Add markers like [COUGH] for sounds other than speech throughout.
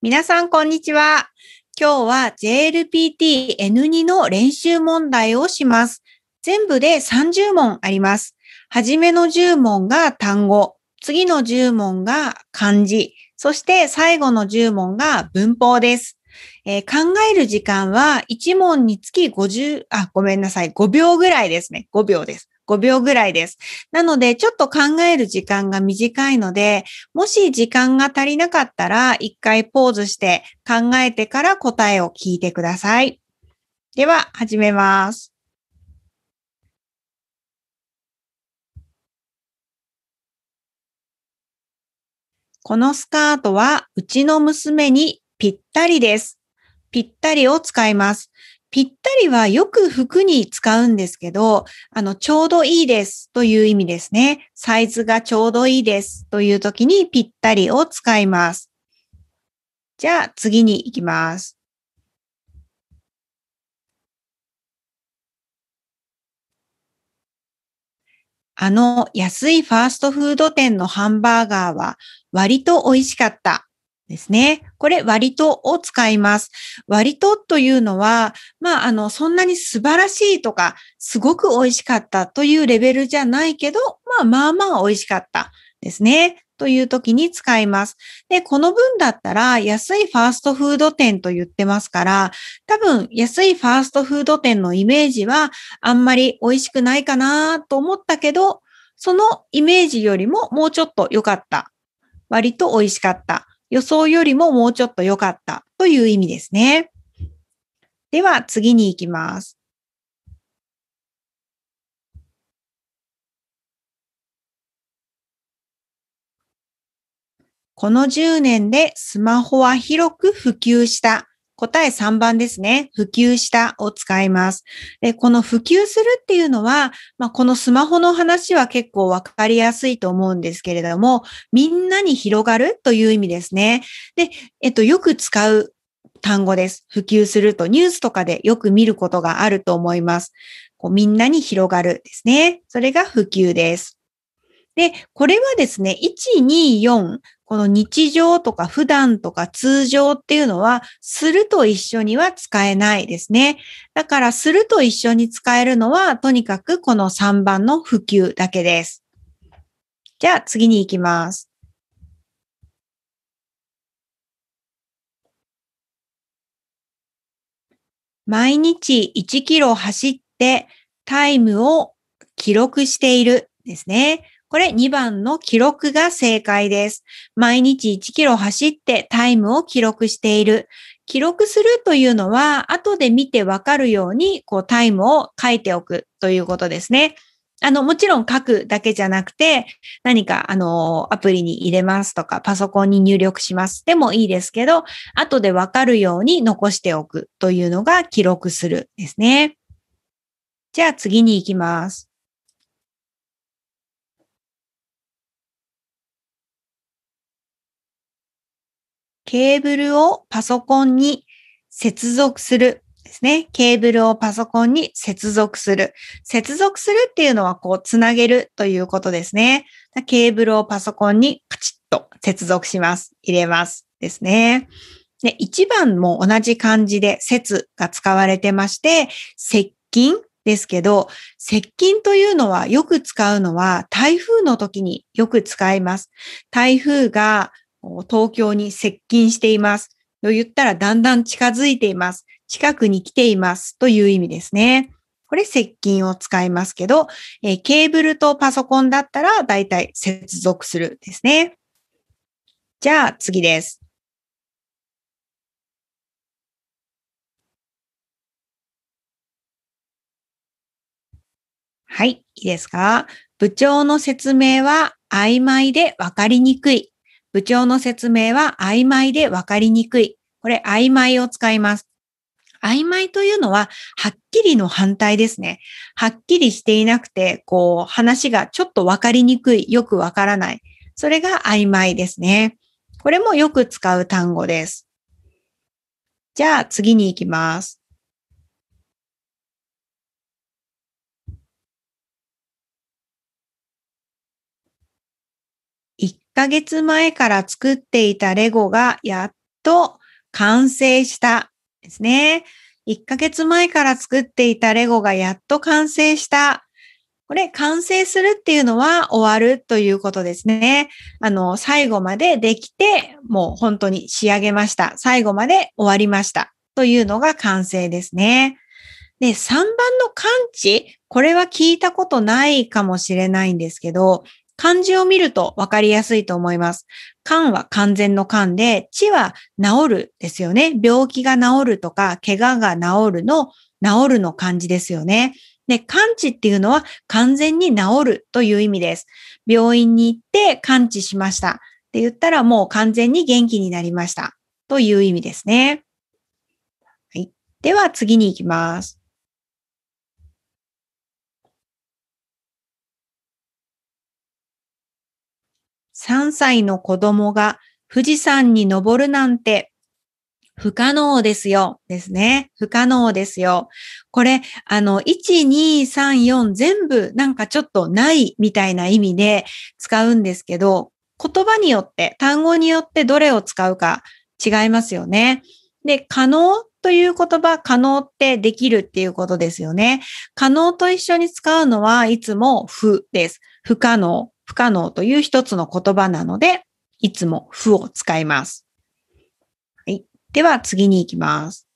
皆さん、こんにちは。今日は JLPT-N2 の練習問題をします。全部で30問あります。はじめの10問が単語、次の10問が漢字、そして最後の10問が文法です。えー、考える時間は1問につき50、あ、ごめんなさい、5秒ぐらいですね。5秒です。5秒ぐらいです。なので、ちょっと考える時間が短いので、もし時間が足りなかったら、一回ポーズして考えてから答えを聞いてください。では、始めます。このスカートはうちの娘にぴったりです。ぴったりを使います。ぴったりはよく服に使うんですけど、あの、ちょうどいいですという意味ですね。サイズがちょうどいいですという時にぴったりを使います。じゃあ次に行きます。あの安いファーストフード店のハンバーガーは割と美味しかった。ですね。これ、割とを使います。割とというのは、まあ、あの、そんなに素晴らしいとか、すごく美味しかったというレベルじゃないけど、まあ、まあまあ美味しかったですね。という時に使います。で、この分だったら安いファーストフード店と言ってますから、多分安いファーストフード店のイメージはあんまり美味しくないかなと思ったけど、そのイメージよりももうちょっと良かった。割と美味しかった。予想よりももうちょっと良かったという意味ですね。では次に行きます。この10年でスマホは広く普及した答え3番ですね。普及したを使います。でこの普及するっていうのは、まあ、このスマホの話は結構わかりやすいと思うんですけれども、みんなに広がるという意味ですね。で、えっと、よく使う単語です。普及するとニュースとかでよく見ることがあると思います。こうみんなに広がるですね。それが普及です。で、これはですね、1、2、4、この日常とか普段とか通常っていうのは、すると一緒には使えないですね。だから、すると一緒に使えるのは、とにかくこの3番の普及だけです。じゃあ、次に行きます。毎日1キロ走ってタイムを記録しているですね。これ2番の記録が正解です。毎日1キロ走ってタイムを記録している。記録するというのは、後で見てわかるように、こうタイムを書いておくということですね。あの、もちろん書くだけじゃなくて、何か、あの、アプリに入れますとか、パソコンに入力しますでもいいですけど、後でわかるように残しておくというのが記録するですね。じゃあ次に行きます。ケーブルをパソコンに接続するですね。ケーブルをパソコンに接続する。接続するっていうのは、こう、つなげるということですね。ケーブルをパソコンにカチッと接続します。入れます。ですね。で、1番も同じ漢字で接が使われてまして、接近ですけど、接近というのはよく使うのは台風の時によく使います。台風が東京に接近しています。と言ったらだんだん近づいています。近くに来ていますという意味ですね。これ接近を使いますけど、えー、ケーブルとパソコンだったらだいたい接続するですね。じゃあ次です。はい、いいですか部長の説明は曖昧でわかりにくい。部長の説明は曖昧でわかりにくい。これ曖昧を使います。曖昧というのは、はっきりの反対ですね。はっきりしていなくて、こう、話がちょっとわかりにくい、よくわからない。それが曖昧ですね。これもよく使う単語です。じゃあ次に行きます。ヶ月前から作っていたレゴがやっと完成したですね。1ヶ月前から作っていたレゴがやっと完成した。これ、完成するっていうのは終わるということですね。あの、最後までできて、もう本当に仕上げました。最後まで終わりました。というのが完成ですね。で、3番の完治、これは聞いたことないかもしれないんですけど、漢字を見ると分かりやすいと思います。漢は完全の漢で、地は治るですよね。病気が治るとか、怪我が治るの、治るの漢字ですよね。で、完治っていうのは完全に治るという意味です。病院に行って完治しました。って言ったらもう完全に元気になりました。という意味ですね。はい。では次に行きます。3歳の子供が富士山に登るなんて不可能ですよ。ですね。不可能ですよ。これ、あの、1、2、3、4全部なんかちょっとないみたいな意味で使うんですけど、言葉によって、単語によってどれを使うか違いますよね。で、可能という言葉、可能ってできるっていうことですよね。可能と一緒に使うのはいつも不です。不可能。不可能という一つの言葉なので、いつも不を使います。はい。では次に行きます。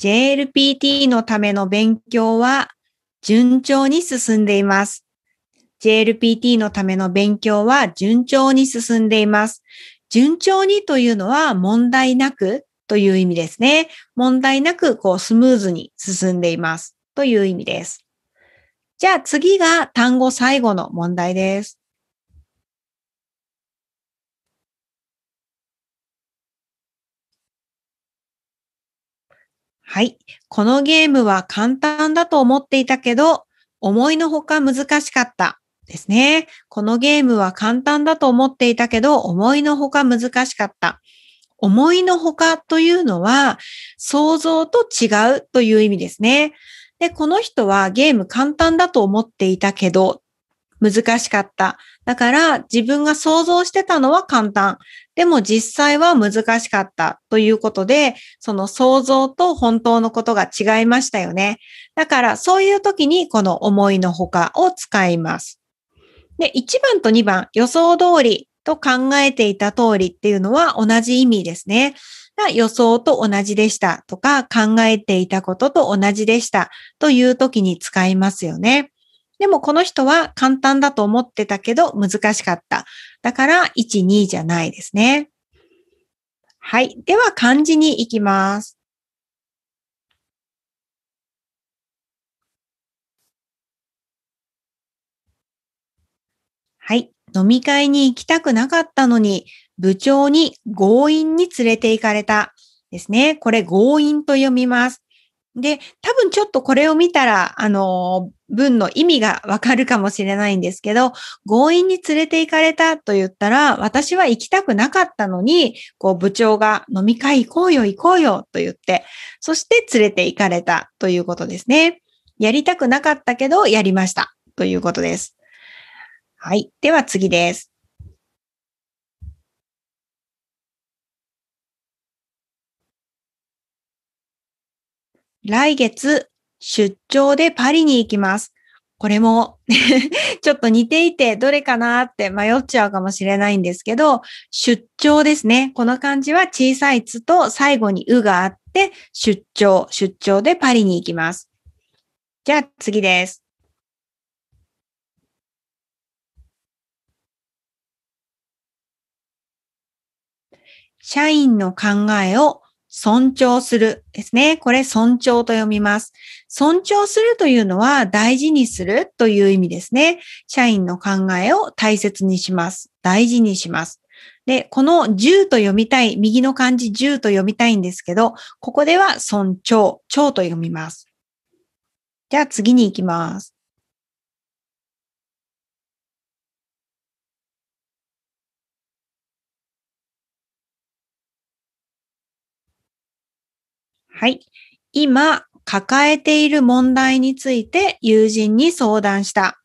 JLPT のための勉強は順調に進んでいます。JLPT のための勉強は順調に進んでいます。順調にというのは問題なくという意味ですね。問題なくこうスムーズに進んでいますという意味です。じゃあ次が単語最後の問題です。はい。このゲームは簡単だと思っていたけど、思いのほか難しかったですね。このゲームは簡単だと思っていたけど、思いのほか難しかった。思いのほかというのは想像と違うという意味ですね。で、この人はゲーム簡単だと思っていたけど、難しかった。だから自分が想像してたのは簡単。でも実際は難しかったということで、その想像と本当のことが違いましたよね。だからそういう時にこの思いのほかを使います。で、1番と2番予想通りと考えていた通りっていうのは同じ意味ですね。予想と同じでしたとか考えていたことと同じでしたという時に使いますよね。でもこの人は簡単だと思ってたけど難しかった。だから1、2じゃないですね。はい。では漢字に行きます。はい。飲み会に行きたくなかったのに、部長に強引に連れて行かれた。ですね。これ強引と読みます。で、多分ちょっとこれを見たら、あの、文の意味がわかるかもしれないんですけど、強引に連れて行かれたと言ったら、私は行きたくなかったのに、こう部長が飲み会行こうよ行こうよと言って、そして連れて行かれたということですね。やりたくなかったけどやりましたということです。はい。では次です。来月、出張でパリに行きます。これも [LAUGHS] ちょっと似ていてどれかなって迷っちゃうかもしれないんですけど、出張ですね。この漢字は小さいつと最後にうがあって、出張、出張でパリに行きます。じゃあ次です。社員の考えを尊重するですね。これ尊重と読みます。尊重するというのは大事にするという意味ですね。社員の考えを大切にします。大事にします。で、この10と読みたい、右の漢字10と読みたいんですけど、ここでは尊重、長と読みます。じゃあ次に行きます。はい。今、抱えている問題について友人に相談した。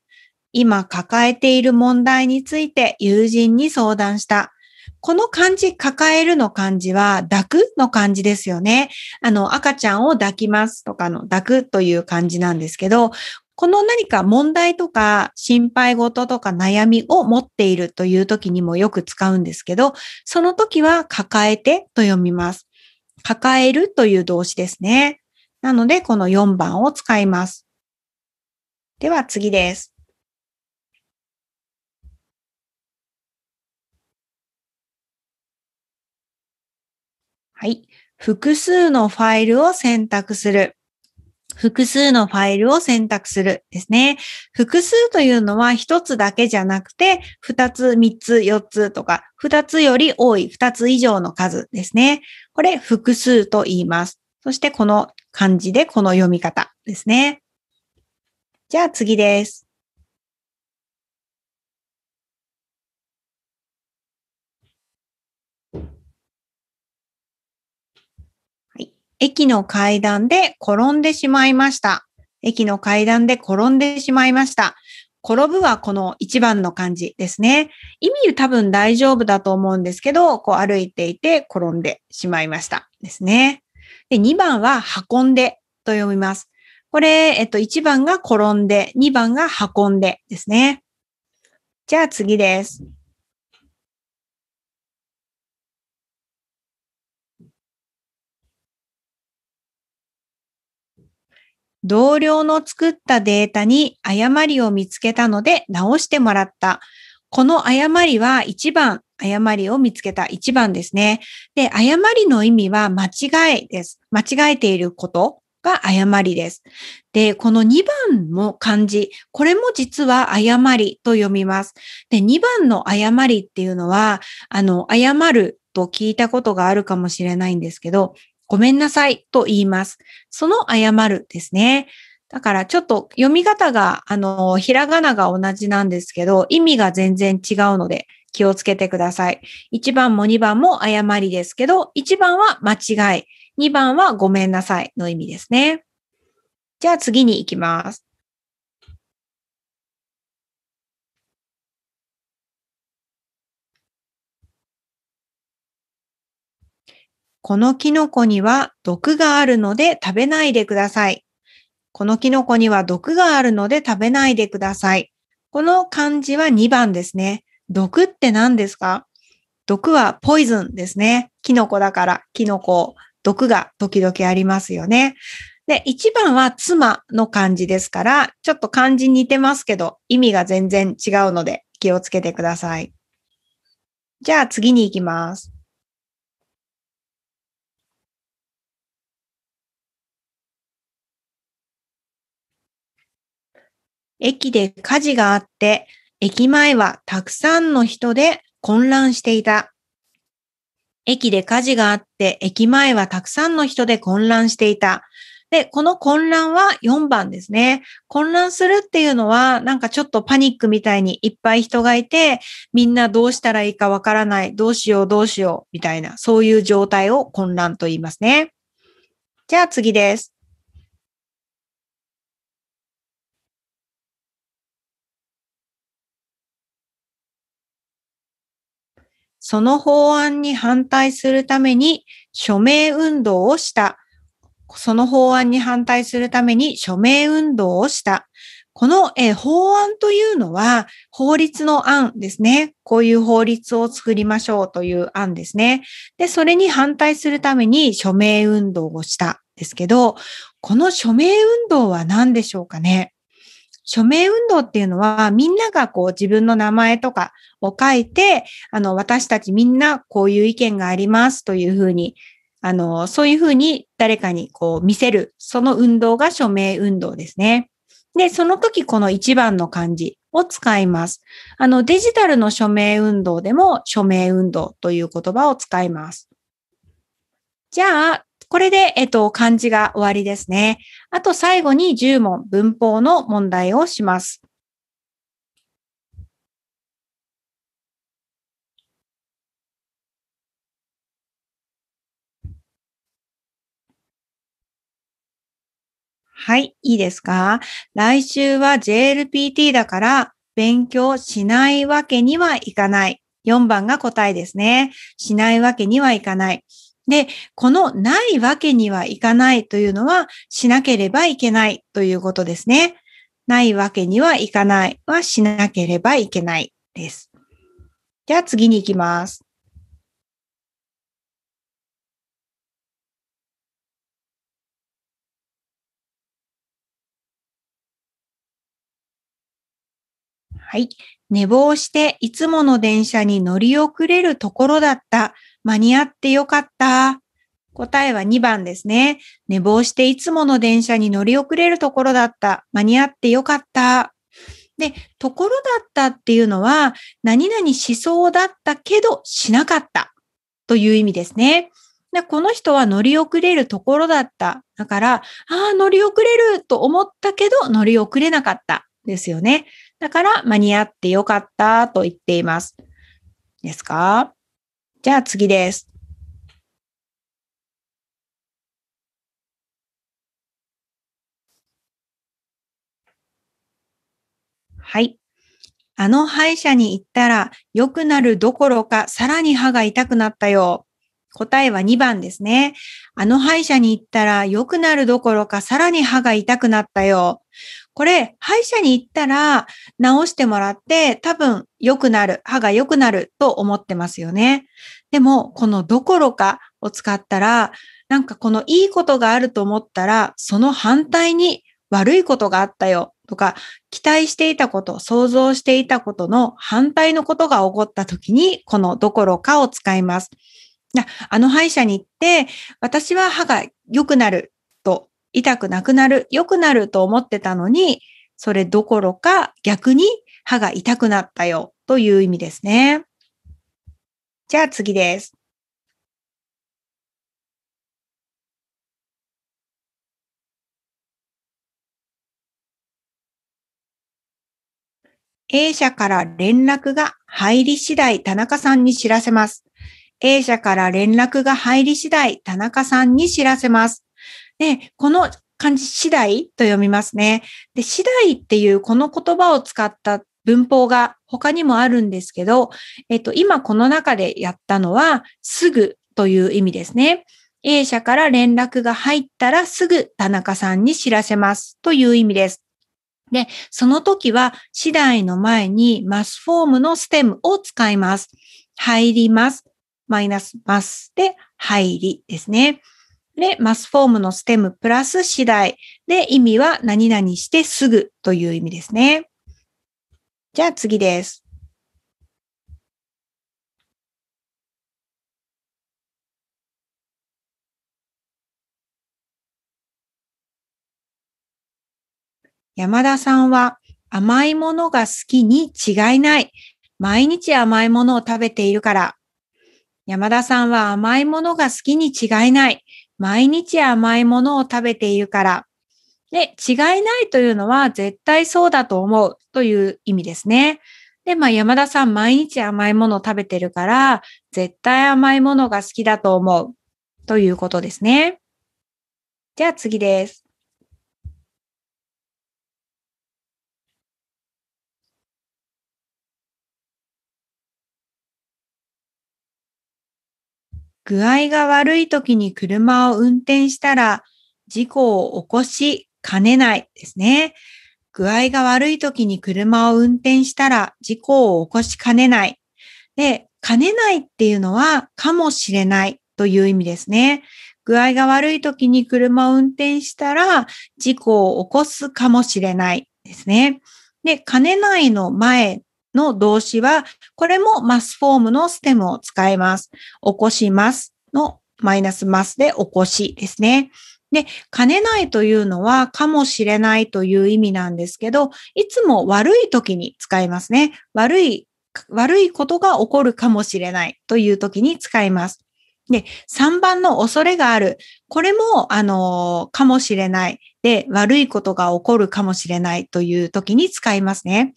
今、抱えている問題について友人に相談した。この漢字、抱えるの漢字は、抱くの漢字ですよね。あの、赤ちゃんを抱きますとかの抱くという漢字なんですけど、この何か問題とか心配事とか悩みを持っているという時にもよく使うんですけど、その時は抱えてと読みます。抱えるという動詞ですね。なので、この4番を使います。では次です。はい。複数のファイルを選択する。複数のファイルを選択するですね。複数というのは1つだけじゃなくて、2つ、3つ、4つとか、2つより多い、2つ以上の数ですね。これ、複数と言います。そして、この漢字でこの読み方ですね。じゃあ次です。駅の階段で転んでしまいました。駅の階段で転んでしまいました。転ぶはこの一番の漢字ですね。意味多分大丈夫だと思うんですけど、こう歩いていて転んでしまいましたですね。で、2番は運んでと読みます。これ、えっと、1番が転んで、2番が運んでですね。じゃあ次です。同僚の作ったデータに誤りを見つけたので直してもらった。この誤りは1番、誤りを見つけた1番ですね。で、誤りの意味は間違いです。間違えていることが誤りです。で、この2番の漢字、これも実は誤りと読みます。で、2番の誤りっていうのは、あの、誤ると聞いたことがあるかもしれないんですけど、ごめんなさいと言います。その謝るですね。だからちょっと読み方が、あの、ひらがなが同じなんですけど、意味が全然違うので気をつけてください。1番も2番も誤りですけど、1番は間違い、2番はごめんなさいの意味ですね。じゃあ次に行きます。このキノコには毒があるので食べないでください。このキノコには毒があるので食べないでください。この漢字は2番ですね。毒って何ですか毒はポイズンですね。キノコだから、キノコ、毒が時々ありますよね。で、1番は妻の漢字ですから、ちょっと漢字似てますけど、意味が全然違うので気をつけてください。じゃあ次に行きます。駅で火事があって、駅前はたくさんの人で混乱していた。駅で火事があって、駅前はたくさんの人で混乱していた。で、この混乱は4番ですね。混乱するっていうのは、なんかちょっとパニックみたいにいっぱい人がいて、みんなどうしたらいいかわからない、どうしようどうしようみたいな、そういう状態を混乱と言いますね。じゃあ次です。その法案に反対するために署名運動をした。その法案に反対するために署名運動をした。この、え法案というのは法律の案ですね。こういう法律を作りましょうという案ですね。で、それに反対するために署名運動をしたですけど、この署名運動は何でしょうかね署名運動っていうのは、みんながこう自分の名前とかを書いて、あの、私たちみんなこういう意見がありますというふうに、あの、そういうふうに誰かにこう見せる、その運動が署名運動ですね。で、その時この1番の漢字を使います。あの、デジタルの署名運動でも署名運動という言葉を使います。じゃあ、これで、えっと、漢字が終わりですね。あと最後に10問文法の問題をします。はい、いいですか来週は JLPT だから勉強しないわけにはいかない。4番が答えですね。しないわけにはいかない。で、このないわけにはいかないというのは、しなければいけないということですね。ないわけにはいかないはしなければいけないです。ゃあ次に行きます。はい。寝坊していつもの電車に乗り遅れるところだった間に合ってよかった。答えは2番ですね。寝坊していつもの電車に乗り遅れるところだった。間に合ってよかった。で、ところだったっていうのは、何々しそうだったけどしなかったという意味ですね。でこの人は乗り遅れるところだった。だから、ああ、乗り遅れると思ったけど乗り遅れなかったですよね。だから、間に合ってよかったと言っています。ですかじゃあ次です。はい。あの歯医者に行ったら良くなるどころかさらに歯が痛くなったよ。答えは2番ですね。あの歯医者に行ったら良くなるどころかさらに歯が痛くなったよ。これ、歯医者に行ったら治してもらって多分良くなる、歯が良くなると思ってますよね。でも、このどころかを使ったら、なんかこのいいことがあると思ったら、その反対に悪いことがあったよとか、期待していたこと、想像していたことの反対のことが起こった時に、このどころかを使います。あの歯医者に行って、私は歯が良くなると、痛くなくなる、良くなると思ってたのに、それどころか逆に歯が痛くなったよという意味ですね。じゃあ次です。A 社から連絡が入り次第田中さんに知らせます。A 社から連絡が入り次第、田中さんに知らせます。で、この漢字次第と読みますね。で、次第っていうこの言葉を使った文法が他にもあるんですけど、えっと、今この中でやったのは、すぐという意味ですね。A 社から連絡が入ったらすぐ田中さんに知らせますという意味です。で、その時は、次第の前にマスフォームのステムを使います。入ります。マイナスマスで入りですね。で、マスフォームのステムプラス次第で意味は何々してすぐという意味ですね。じゃあ次です。山田さんは甘いものが好きに違いない。毎日甘いものを食べているから山田さんは甘いものが好きに違いない。毎日甘いものを食べているから。で、違いないというのは絶対そうだと思うという意味ですね。で、まあ山田さん毎日甘いものを食べてるから、絶対甘いものが好きだと思うということですね。じゃあ次です。具合が悪い時に車を運転したら事故を起こしかねないですね。具合が悪い時に車を運転したら事故を起こしかねない。で、かねないっていうのはかもしれないという意味ですね。具合が悪い時に車を運転したら事故を起こすかもしれないですね。で、かねないの前の動詞は、これもマスフォームのステムを使います。起こしますのマイナスマスで起こしですね。で、兼ねないというのは、かもしれないという意味なんですけど、いつも悪い時に使いますね。悪い、悪いことが起こるかもしれないという時に使います。で、3番の恐れがある。これも、あの、かもしれない。で、悪いことが起こるかもしれないという時に使いますね。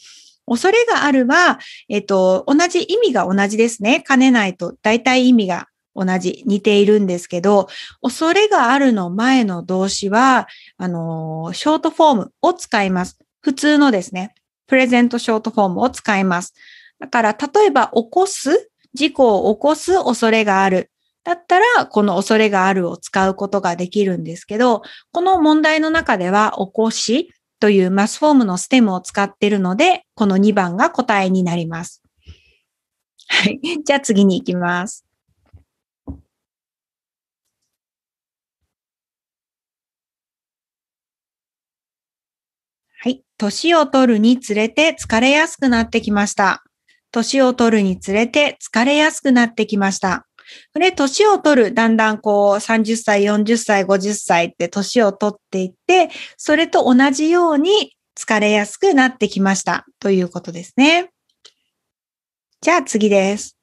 恐れがあるは、えっと、同じ意味が同じですね。兼ねないと、大体意味が同じ、似ているんですけど、恐れがあるの前の動詞は、あの、ショートフォームを使います。普通のですね、プレゼントショートフォームを使います。だから、例えば、起こす、事故を起こす恐れがある。だったら、この恐れがあるを使うことができるんですけど、この問題の中では、起こし、というマスフォームのステムを使っているので、この2番が答えになります。はい。[LAUGHS] じゃあ次に行きます。はい。年を取るにつれて疲れやすくなってきました。年を取るにつれて疲れやすくなってきました。これ、年を取る、だんだんこう、30歳、40歳、50歳って年を取っていって、それと同じように疲れやすくなってきました。ということですね。じゃあ次です。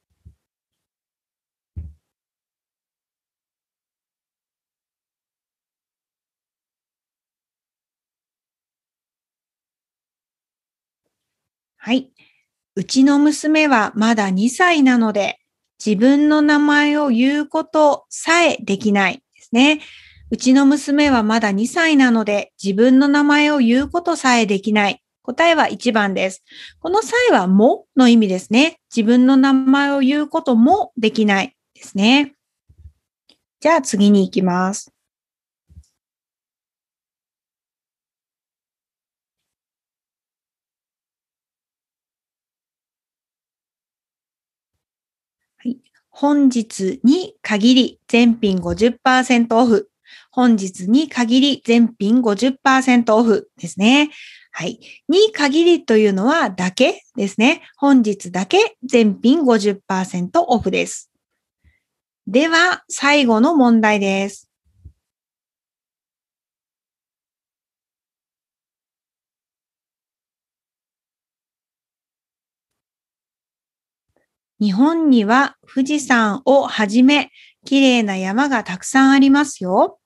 はい。うちの娘はまだ2歳なので、自分の名前を言うことさえできないですね。うちの娘はまだ2歳なので、自分の名前を言うことさえできない。答えは1番です。この際はもの意味ですね。自分の名前を言うこともできないですね。じゃあ次に行きます。本日に限り全品50%オフ。本日に限り全品50%オフですね。はい。に限りというのはだけですね。本日だけ全品50%オフです。では、最後の問題です。日本には富士山をはじめ、綺麗な山がたくさんありますよ。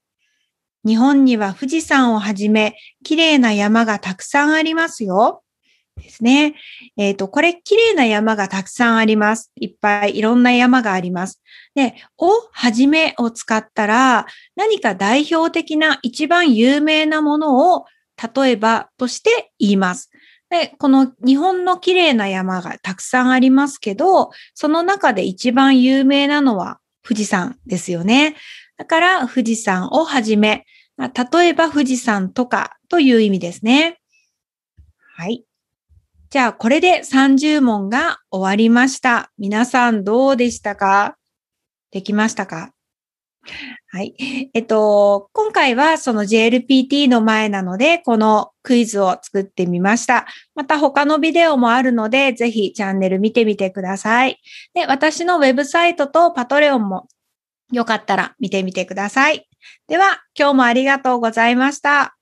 日本には富士山をはじめ、綺麗な山がたくさんありますよ。ですね。えっ、ー、と、これ、綺麗な山がたくさんあります。いっぱいいろんな山があります。で、をはじめを使ったら、何か代表的な一番有名なものを、例えばとして言います。で、この日本の綺麗な山がたくさんありますけど、その中で一番有名なのは富士山ですよね。だから富士山をはじめ、例えば富士山とかという意味ですね。はい。じゃあ、これで30問が終わりました。皆さんどうでしたかできましたかはい。えっと、今回はその JLPT の前なので、このクイズを作ってみました。また他のビデオもあるので、ぜひチャンネル見てみてください。で、私のウェブサイトとパトレオンもよかったら見てみてください。では、今日もありがとうございました。